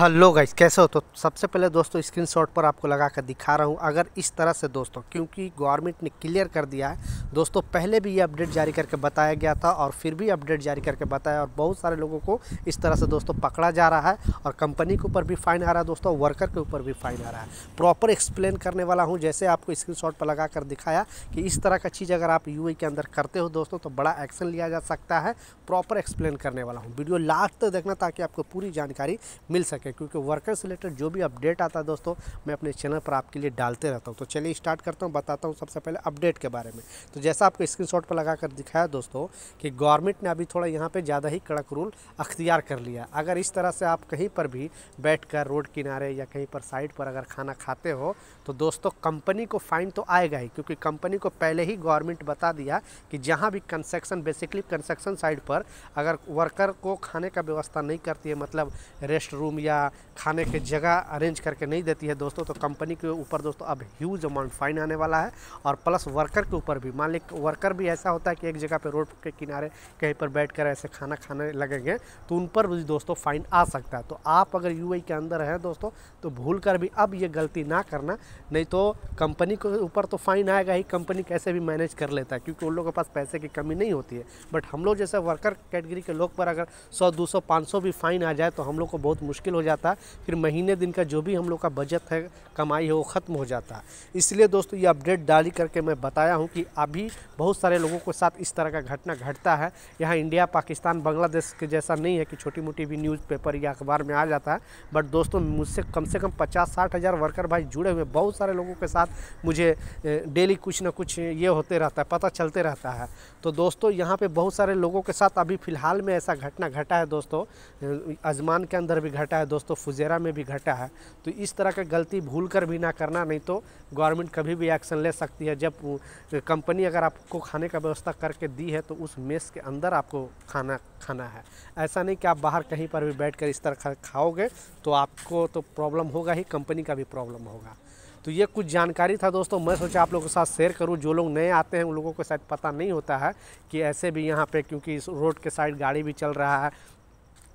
hello guys कैसे हो तो सबसे पहले दोस्तों स्क्रीनशॉट पर आपको लगा कर दिखा रहा हूँ अगर इस तरह से दोस्तों क्योंकि गवर्नमेंट ने क्लियर कर दिया है दोस्तों पहले भी ये अपडेट जारी करके बताया गया था और फिर भी अपडेट जारी करके बताया और बहुत सारे लोगों को इस तरह से दोस्तों पकड़ा जा रहा है और कंपनी के ऊपर भी फाइन आ रहा है दोस्तों वर्कर के ऊपर भी फाइन आ रहा है प्रॉपर एक्सप्लेन करने वाला हूँ जैसे आपको स्क्रीन पर लगा कर दिखाया कि इस तरह का चीज़ अगर आप यू के अंदर करते हो दोस्तों तो बड़ा एक्शन लिया जा सकता है प्रॉपर एक्सप्लेन करने वाला हूँ वीडियो लास्ट तक देखना ताकि आपको पूरी जानकारी मिल सके हैं क्योंकि वर्कर से रिलेटेड जो भी अपडेट आता है दोस्तों मैं अपने चैनल पर आपके लिए डालते रहता हूँ तो चलिए स्टार्ट करता हूँ बताता हूँ सबसे पहले अपडेट के बारे में तो जैसा आपको स्क्रीन शॉट पर लगा कर दिखाया दोस्तों कि गवर्नमेंट ने अभी थोड़ा यहाँ पर ज़्यादा ही कड़क रूल अख्तियार कर लिया अगर इस तरह से आप कहीं पर भी बैठ रोड किनारे या कहीं पर साइड पर अगर खाना खाते हो तो दोस्तों कंपनी को फ़ाइन तो आएगा ही क्योंकि कंपनी को पहले ही गवर्नमेंट बता दिया कि जहाँ भी कंस्ट्रक्शन बेसिकली कंस्ट्रक्शन साइड पर अगर वर्कर को खाने का व्यवस्था नहीं करती है मतलब रेस्ट रूम या या खाने के जगह अरेंज करके नहीं देती है दोस्तों तो कंपनी के ऊपर दोस्तों अब ह्यूज अमाउंट फाइन आने वाला है और प्लस वर्कर के ऊपर भी मान वर्कर भी ऐसा होता है कि एक जगह पर रोड के किनारे कहीं पर बैठ कर ऐसे खाना खाने लगेंगे तो उन पर भी दोस्तों फाइन आ सकता है तो आप अगर यू के अंदर हैं दोस्तों तो भूल कर भी अब ये गलती ना करना नहीं तो कंपनी के ऊपर तो फाइन आएगा ही कंपनी कैसे भी मैनेज कर लेता है क्योंकि उन लोगों के पास पैसे की कमी नहीं होती है बट हम लोग जैसे वर्कर कैटेगरी के लोग पर अगर सौ दो सौ भी फाइन आ जाए तो हम लोग को बहुत मुश्किल हो हो जाता फिर महीने दिन का जो भी हम लोग का बजट है कमाई है वो ख़त्म हो जाता इसलिए दोस्तों ये अपडेट डाली करके मैं बताया हूँ कि अभी बहुत सारे लोगों के साथ इस तरह का घटना घटता है यहाँ इंडिया पाकिस्तान बांग्लादेश के जैसा नहीं है कि छोटी मोटी भी न्यूज़पेपर या अखबार में आ जाता है बट दोस्तों मुझसे कम से कम पचास साठ हज़ार वर्कर भाई जुड़े हुए बहुत सारे लोगों के साथ मुझे डेली कुछ ना कुछ ये होते रहता है पता चलते रहता है तो दोस्तों यहाँ पे बहुत सारे लोगों के साथ अभी फ़िलहाल में ऐसा घटना घटा है दोस्तों अजमान के अंदर भी घटा है दोस्तों फुजेरा में भी घटा है तो इस तरह का गलती भूल कर भी ना करना नहीं तो गवर्नमेंट कभी भी एक्शन ले सकती है जब कंपनी अगर आपको खाने का व्यवस्था करके दी है तो उस मेस के अंदर आपको खाना खाना है ऐसा नहीं कि आप बाहर कहीं पर भी बैठ कर इस तरह खाओगे तो आपको तो प्रॉब्लम होगा ही कंपनी का भी प्रॉब्लम होगा तो ये कुछ जानकारी था दोस्तों मैं सोचा आप लोगों के साथ शेयर करूं जो लोग नए आते हैं उन लोगों को शायद पता नहीं होता है कि ऐसे भी यहाँ पे क्योंकि इस रोड के साइड गाड़ी भी चल रहा है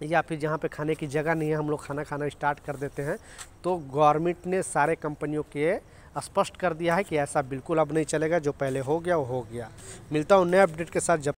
या फिर जहाँ पे खाने की जगह नहीं है हम लोग खाना खाना स्टार्ट कर देते हैं तो गवर्नमेंट ने सारे कंपनियों के स्पष्ट कर दिया है कि ऐसा बिल्कुल अब नहीं चलेगा जो पहले हो गया वो हो गया मिलता हूँ नए अपडेट के साथ जब